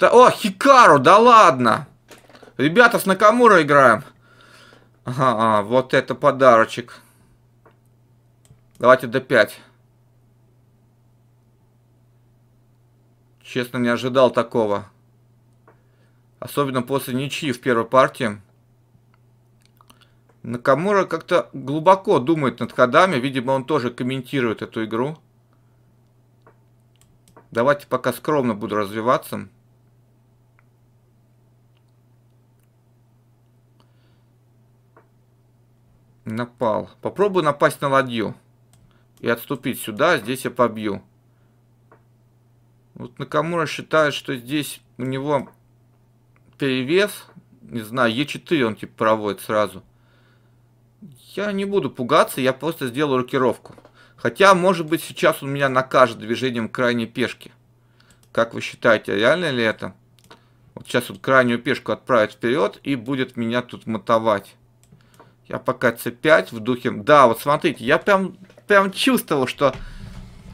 Да, о, Хикару, да ладно! Ребята, с Накамура играем. Ага, а, вот это подарочек. Давайте D5. Честно, не ожидал такого. Особенно после ничьи в первой партии. Накамура как-то глубоко думает над ходами. Видимо, он тоже комментирует эту игру. Давайте пока скромно буду развиваться. Напал. Попробую напасть на ладью. И отступить сюда, а здесь я побью. Вот Накамура считает, что здесь у него перевес. Не знаю, Е4 он типа проводит сразу. Я не буду пугаться, я просто сделаю рокировку. Хотя, может быть, сейчас он меня накажет движением крайней пешки. Как вы считаете, реально ли это? Вот сейчас вот крайнюю пешку отправит вперед и будет меня тут мотовать. Я пока c5 в духе... Да, вот смотрите, я прям, прям чувствовал, что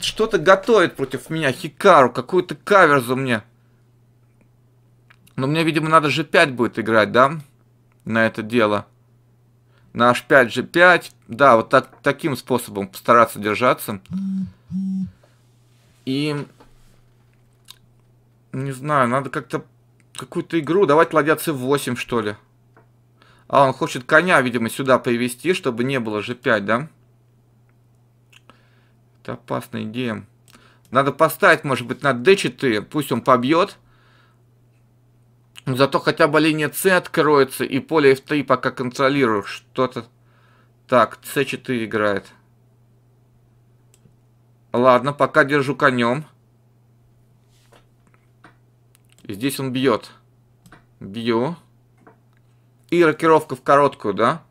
что-то готовит против меня Хикару, какую-то каверзу мне. Но мне, видимо, надо g5 будет играть, да? На это дело. На h5, g5. Да, вот так, таким способом постараться держаться. И... Не знаю, надо как-то... Какую-то игру, давайте ладья c8, что ли. А он хочет коня, видимо, сюда привести, чтобы не было g5, да? Это опасная идея. Надо поставить, может быть, на d4. Пусть он побьет. зато хотя бы линия c откроется. И поле f3 пока контролирую. Что-то... Так, c4 играет. Ладно, пока держу конем. И здесь он бьет. Бью. И рокировка в короткую, да?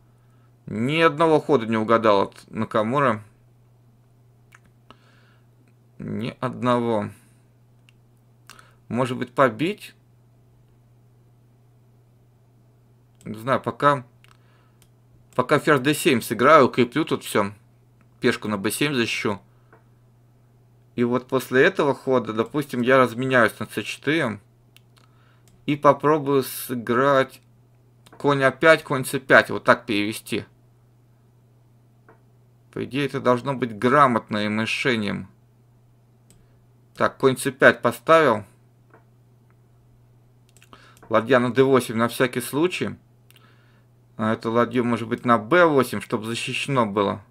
Ни одного хода не угадал от Накамура. Ни одного. Может быть, побить? Не знаю, пока... Пока ферзь d7 сыграю, креплю тут все. Пешку на b7 защищу. И вот после этого хода, допустим, я разменяюсь на c4. И попробую сыграть Конь А5, конь С5. Вот так перевести. По идее, это должно быть грамотным решением. Так, конь С5 поставил. Ладья на d8 на всякий случай. А это ладью может быть на b8, чтобы защищено было.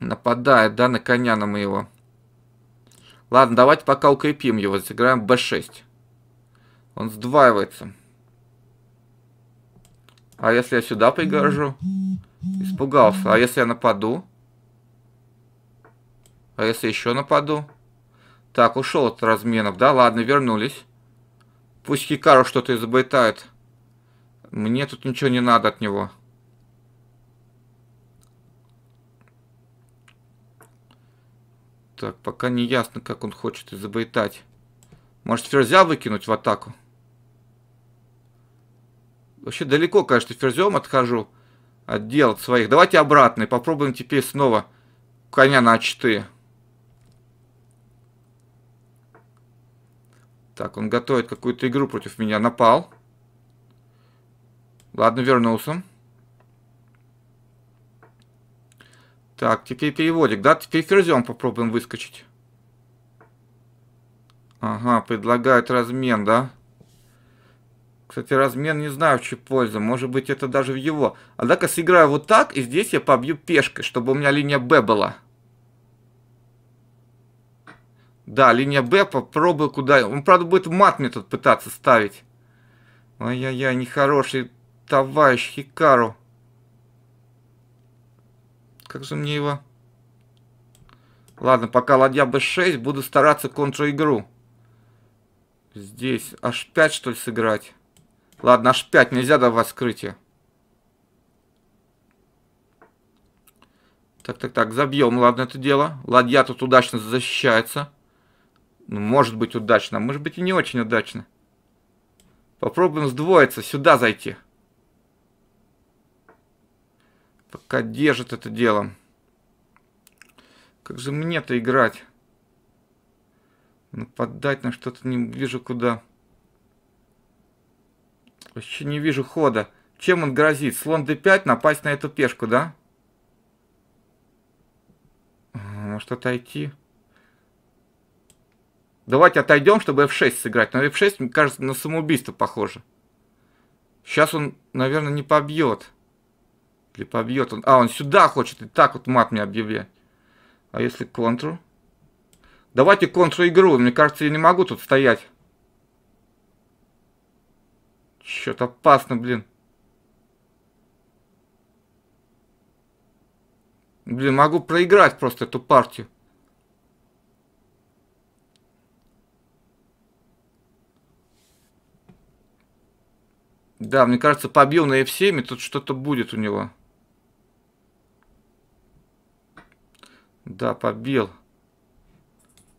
Нападает, да, на коня на моего. Ладно, давайте пока укрепим его. Сыграем b6. Он сдваивается. А если я сюда пригорожу? Испугался. А если я нападу? А если еще нападу? Так, ушел от разменов. Да, ладно, вернулись. Пусть Хикару что-то изобретает. Мне тут ничего не надо от него. Так, пока не ясно, как он хочет изобретать. Может, ферзя выкинуть в атаку? Вообще далеко, конечно, ферзем отхожу от дел своих. Давайте обратно и попробуем теперь снова коня на а4. Так, он готовит какую-то игру против меня. Напал. Ладно, вернулся. Так, теперь переводик, да? Теперь ферзем попробуем выскочить. Ага, предлагает размен, да? Кстати, размен не знаю, в чью пользу. Может быть, это даже в его. А да-ка сыграю вот так, и здесь я побью пешкой, чтобы у меня линия Б была. Да, линия Б, попробую куда... Он, правда, будет мат мне тут пытаться ставить. Ай-яй-яй, нехороший товарищ Хикару. Как же мне его... Ладно, пока ладья b6, буду стараться контр-игру. Здесь h5, что ли, сыграть? Ладно, h5, нельзя давать скрытие. Так, так, так, забьем, ладно, это дело. Ладья тут удачно защищается. Ну, может быть удачно, а может быть и не очень удачно. Попробуем сдвоиться, сюда зайти. Пока держит это дело. Как же мне-то играть? Нападать на что-то не вижу куда. Вообще не вижу хода. Чем он грозит? Слон d5, напасть на эту пешку, да? Может отойти? Давайте отойдем, чтобы f6 сыграть. Но f6, мне кажется, на самоубийство похоже. Сейчас он, наверное, не побьет. Или побьет он. А, он сюда хочет и так вот мат мне объявлять. А если контру? Давайте контру игру. Мне кажется, я не могу тут стоять. Что-то опасно, блин. Блин, могу проиграть просто эту партию. Да, мне кажется, побил на F7, и тут что-то будет у него. Да, побил.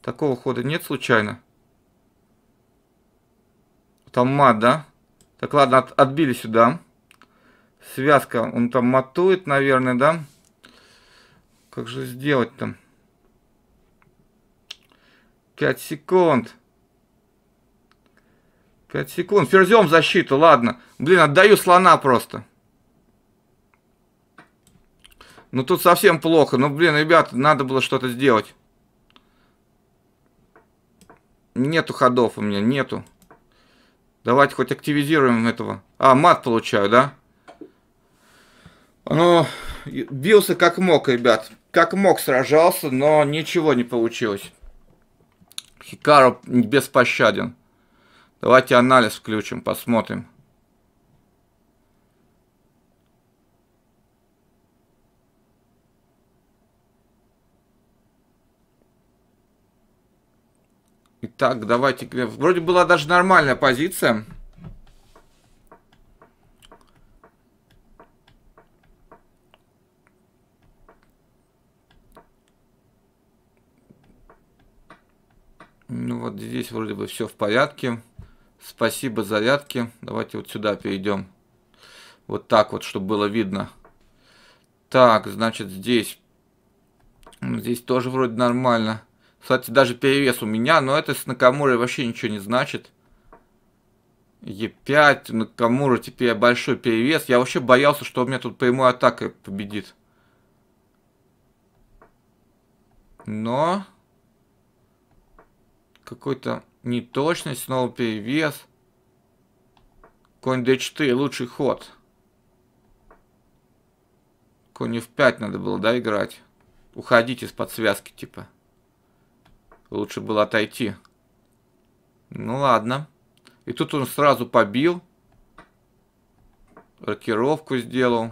Такого хода нет случайно? Там мат, да? Так, ладно, от, отбили сюда. Связка, он там матует, наверное, да? Как же сделать там? 5 секунд. 5 секунд. Ферзем защиту, ладно. Блин, отдаю слона просто. Ну тут совсем плохо. Ну, блин, ребят, надо было что-то сделать. Нету ходов у меня, нету. Давайте хоть активизируем этого. А, мат получаю, да? Ну, бился как мог, ребят. Как мог сражался, но ничего не получилось. Хикару беспощаден. Давайте анализ включим, посмотрим. Так, давайте. Вроде была даже нормальная позиция. Ну вот здесь вроде бы все в порядке. Спасибо зарядки. Давайте вот сюда перейдем. Вот так вот, чтобы было видно. Так, значит, здесь. Здесь тоже вроде нормально. Кстати, даже перевес у меня, но это с Накамурой вообще ничего не значит. Е5, Накамура теперь большой перевес. Я вообще боялся, что у меня тут прямой атакой победит. Но... Какой-то неточность, снова перевес. Конь d4, лучший ход. Конь f5 надо было, да, играть? Уходить из-под связки, типа. Лучше было отойти. Ну ладно. И тут он сразу побил. Рокировку сделал.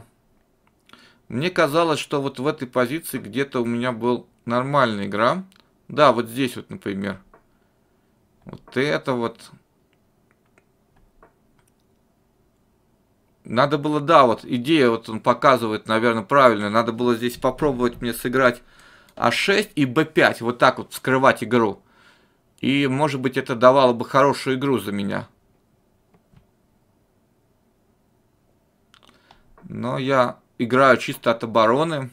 Мне казалось, что вот в этой позиции где-то у меня был нормальный игра. Да, вот здесь вот, например. Вот это вот. Надо было, да, вот идея, вот он показывает, наверное, правильно. Надо было здесь попробовать мне сыграть а6 и b5, вот так вот скрывать игру. И, может быть, это давало бы хорошую игру за меня. Но я играю чисто от обороны.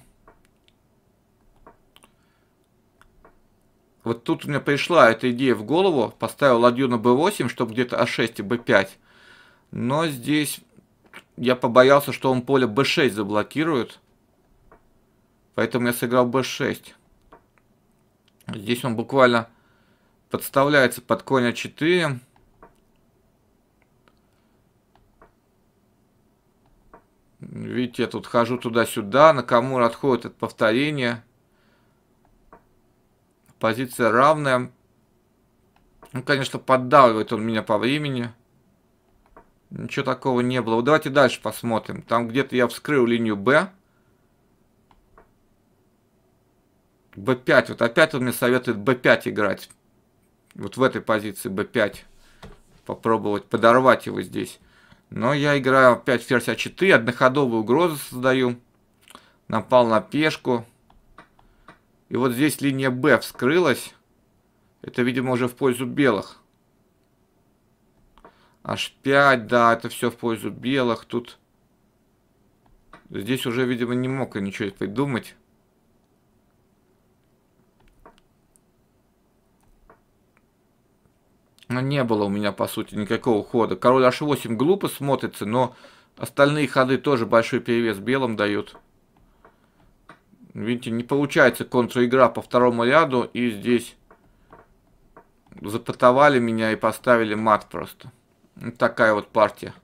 Вот тут у меня пришла эта идея в голову. Поставил ладью на b8, чтобы где-то a6 а и b5. Но здесь я побоялся, что он поле b6 заблокирует. Поэтому я сыграл b6. Здесь он буквально подставляется под конь а4. Видите, я тут хожу туда-сюда. на Накамура отходит от повторения. Позиция равная. Ну, конечно, поддавливает он меня по времени. Ничего такого не было. Давайте дальше посмотрим. Там где-то я вскрыл линию Б. b5, вот опять он мне советует b5 играть. Вот в этой позиции b5. Попробовать подорвать его здесь. Но я играю опять ферзь а4, одноходовую угрозу создаю. Напал на пешку. И вот здесь линия b вскрылась. Это, видимо, уже в пользу белых. h5, да, это все в пользу белых. Тут здесь уже, видимо, не мог я ничего придумать. Но ну, не было у меня, по сути, никакого хода. Король h8 глупо смотрится, но остальные ходы тоже большой перевес белым дают. Видите, не получается контр игра по второму ряду, и здесь запотовали меня и поставили мат просто. такая вот партия.